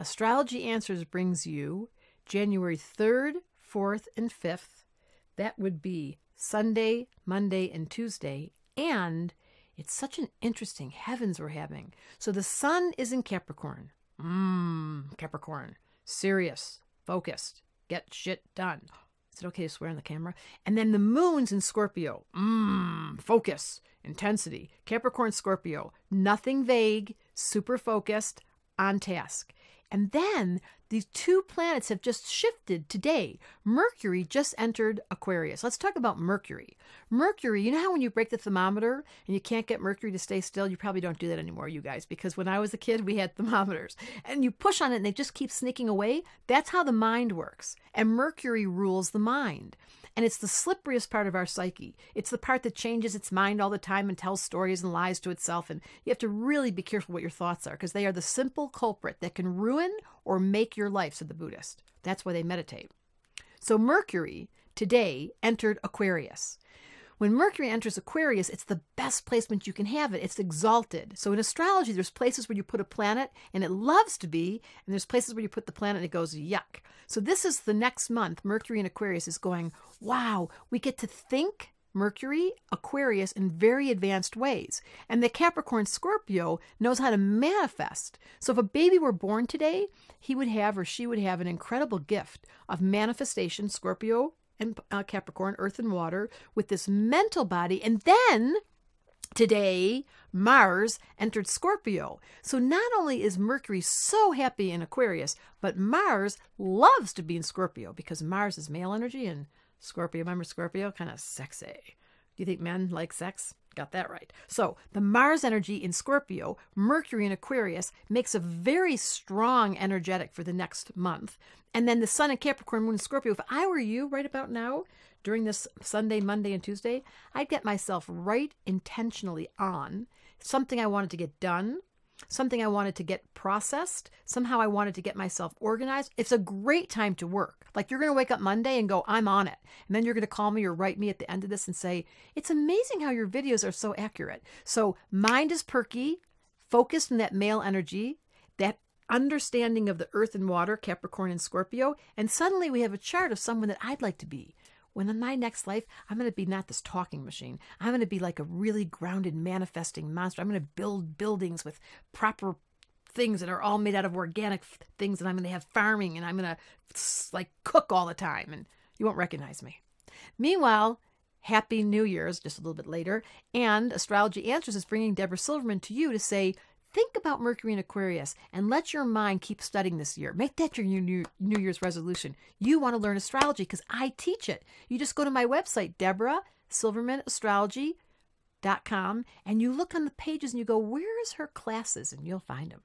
Astrology Answers brings you January 3rd, 4th, and 5th. That would be Sunday, Monday, and Tuesday. And it's such an interesting heavens we're having. So the sun is in Capricorn. Mmm, Capricorn. Serious, focused, get shit done. Is it okay to swear on the camera? And then the moon's in Scorpio. Mmm, focus, intensity. Capricorn, Scorpio. Nothing vague, super focused, on task. And then these two planets have just shifted today. Mercury just entered Aquarius. Let's talk about Mercury. Mercury, you know how when you break the thermometer and you can't get Mercury to stay still? You probably don't do that anymore, you guys, because when I was a kid, we had thermometers and you push on it and they just keep sneaking away. That's how the mind works. And Mercury rules the mind. And it's the slipperiest part of our psyche. It's the part that changes its mind all the time and tells stories and lies to itself. And you have to really be careful what your thoughts are because they are the simple culprit that can ruin or make your life, said the Buddhist. That's why they meditate. So Mercury today entered Aquarius. When Mercury enters Aquarius, it's the best placement you can have it. It's exalted. So in astrology, there's places where you put a planet and it loves to be, and there's places where you put the planet and it goes, yuck. So this is the next month. Mercury in Aquarius is going, wow, we get to think Mercury, Aquarius in very advanced ways. And the Capricorn Scorpio knows how to manifest. So if a baby were born today, he would have or she would have an incredible gift of manifestation. Scorpio and uh, Capricorn, earth and water, with this mental body. And then Today, Mars entered Scorpio. So not only is Mercury so happy in Aquarius, but Mars loves to be in Scorpio because Mars is male energy and Scorpio, remember Scorpio? Kind of sexy. Do you think men like sex? Got that right. So, the Mars energy in Scorpio, Mercury in Aquarius, makes a very strong energetic for the next month. And then the Sun in Capricorn, Moon in Scorpio. If I were you right about now, during this Sunday, Monday, and Tuesday, I'd get myself right intentionally on something I wanted to get done, something I wanted to get processed. Somehow I wanted to get myself organized. It's a great time to work. Like you're going to wake up Monday and go, I'm on it. And then you're going to call me or write me at the end of this and say, It's amazing how your videos are so accurate. So, mind is perky, focused in that male energy, that understanding of the earth and water, Capricorn and Scorpio. And suddenly we have a chart of someone that I'd like to be when in my next life, I'm going to be not this talking machine. I'm going to be like a really grounded manifesting monster. I'm going to build buildings with proper things that are all made out of organic things and I'm going to have farming and I'm going to like cook all the time and you won't recognize me. Meanwhile, Happy New Year's, just a little bit later. And Astrology Answers is bringing Deborah Silverman to you to say, Think about Mercury in Aquarius and let your mind keep studying this year. Make that your new, new Year's resolution. You want to learn astrology because I teach it. You just go to my website, Deborah Silverman and you look on the pages and you go, Where is her classes? And you'll find them.